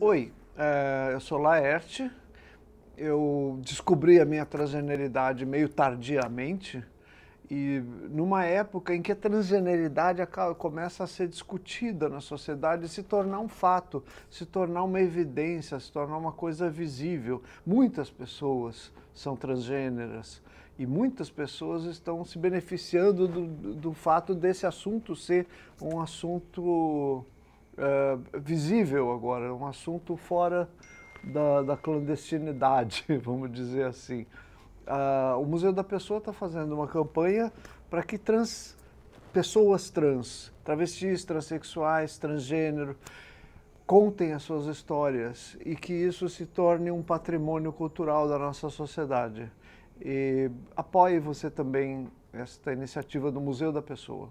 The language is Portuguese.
Oi, é, eu sou Laerte. Eu descobri a minha transgeneridade meio tardiamente e numa época em que a transgeneridade começa a ser discutida na sociedade, se tornar um fato, se tornar uma evidência, se tornar uma coisa visível. Muitas pessoas são transgêneras e muitas pessoas estão se beneficiando do, do fato desse assunto ser um assunto visível agora, um assunto fora da, da clandestinidade, vamos dizer assim. Ah, o Museu da Pessoa está fazendo uma campanha para que trans, pessoas trans, travestis, transexuais, transgênero, contem as suas histórias e que isso se torne um patrimônio cultural da nossa sociedade. E apoie você também esta iniciativa do Museu da Pessoa.